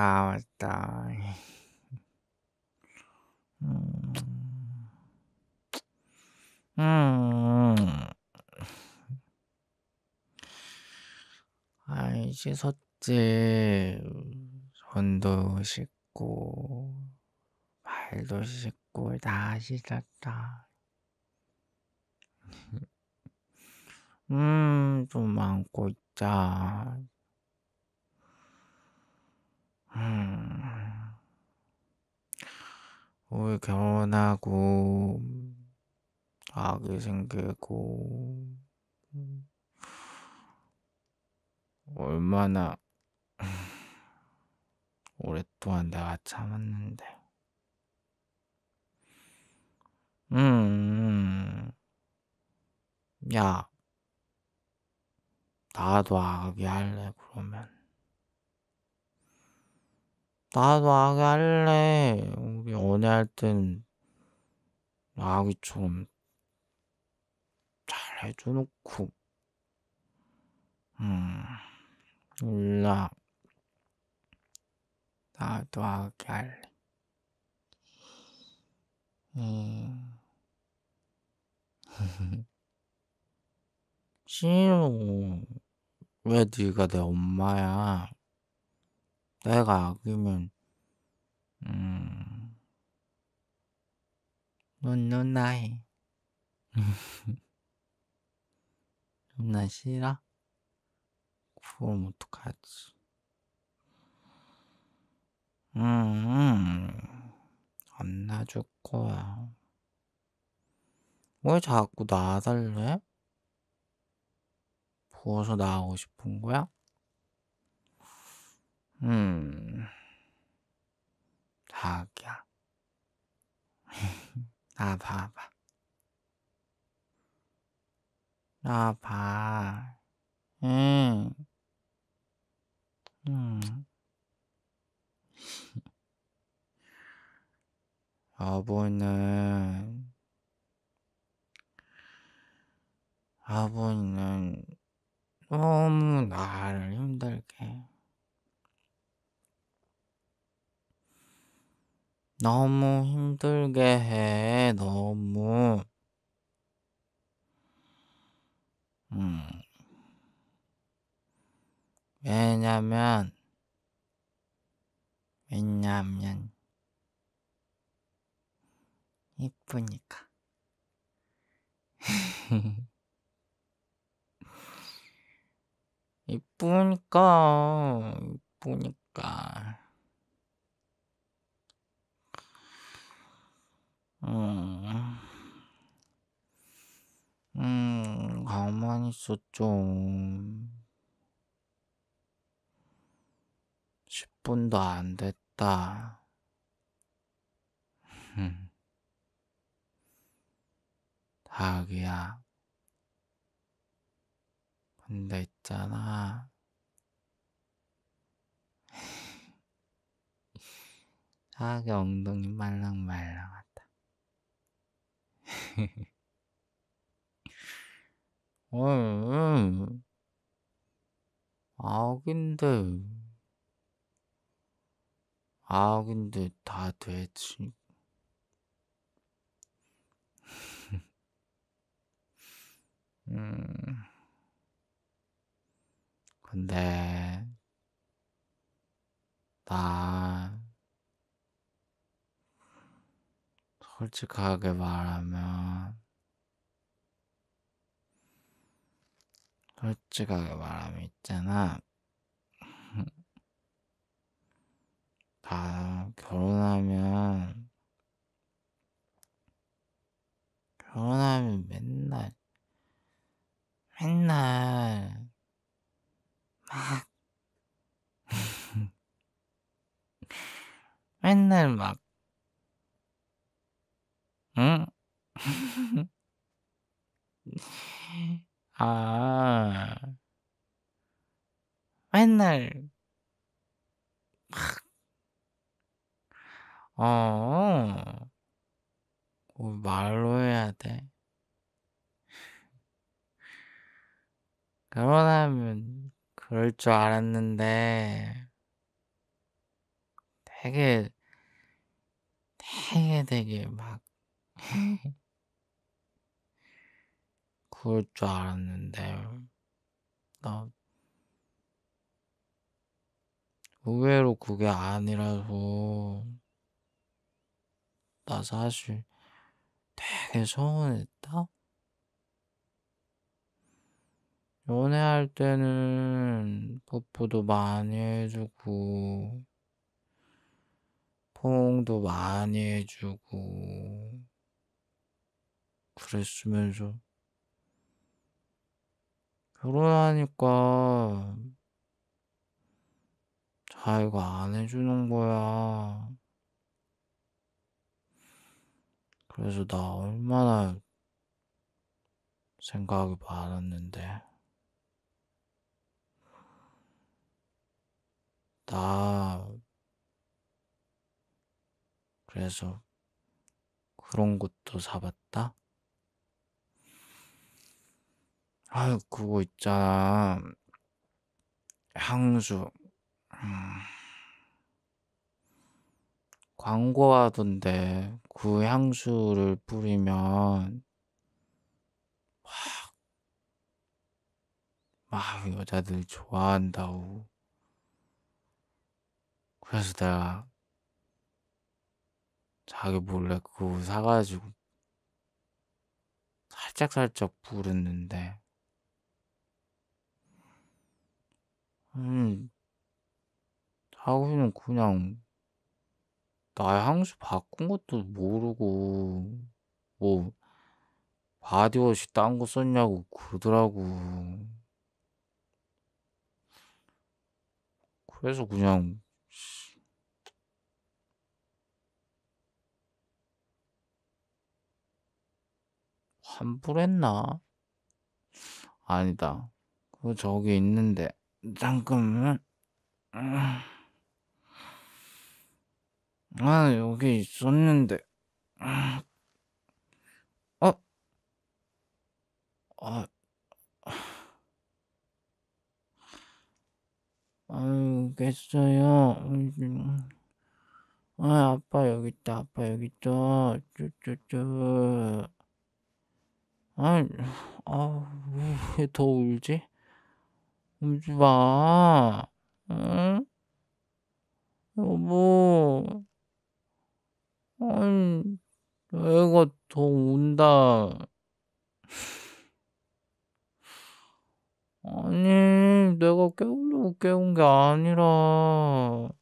다 왔다. 음. 음. 아, 이제 섰지. 손도 씻고, 발도 씻고, 다 씻었다. 음, 좀 안고 있자. 음. 올 결혼하고 아기 생기고 얼마나 오랫동안 내가 참았는데 음, 음. 야, 나도 아기 할래, 그러면. 나도 아기 할래. 우리 연애할 땐 아기처럼 잘 해줘놓고, 음, 몰라. 나도 아기 할래. 음. 싫어. 왜 네가 내 엄마야? 내가 아기면 음. 넌 누나해. 누나 싫어? 그럼 어떡하지? 음, 음. 안 놔줄 거야. 왜 자꾸 나달래? 부어서 나가고 싶은 거야? 음. 자기야. 나 봐봐. 나 봐. 응. 응. 아버는 아버는 너무 나를 힘들게 너무 힘들게 해, 너무. 음. 왜냐면, 왜냐면, 이쁘니까. 이쁘니까, 이쁘니까. 음, 음, 가만히 있어, 좀. 10분도 안 됐다. 닭이야. 근데 있잖아. 닭의 엉덩이 말랑말랑하다. 어, 음, 악인데, 악인데 다 되지. 음, 근데, 나 솔직하게 말하면, 솔직하게 말하면 있잖아. 나 결혼하면, 결혼하면 맨날, 맨날, 막, 맨날 막, 응? 아 맨날 어. 어 말로 해야 돼. 결혼하면 그럴 줄 알았는데 되게 되게 되게 막 그럴 줄 알았는데 나 의외로 그게 아니라서 나 사실 되게 서운했다. 연애할 때는 뽀뽀도 많이 해주고 포옹도 많이 해주고 그랬으면서 결혼하니까 자기가 안 해주는 거야. 그래서 나 얼마나 생각이 많았는데. 나 그래서 그런 것도 사봤다. 아, 그거 있잖아. 향수. 음. 광고하던데 그 향수를 뿌리면 막, 막 여자들 좋아한다고. 그래서 내가 자기 몰래 그거 사가지고 살짝살짝 부르는데 아니 하우는 그냥 나의 향수 바꾼 것도 모르고 뭐 바디워시 딴 거 썼냐고 그러더라고. 그래서 그냥 환불했나? 아니다. 그 저기 있는데. 잠깐만. 아, 아, 여기 있었는데. 아, 어? 아, 아. 알겠어요. 아, 아빠 여기 있다. 아빠 여기 있다. 쭈쭈쭈. 아, 아, 왜더 울지? 울지 마. 응? 여보. 아니, 애가 더 운다. 아니, 내가 깨우려고 깨운 게 아니라.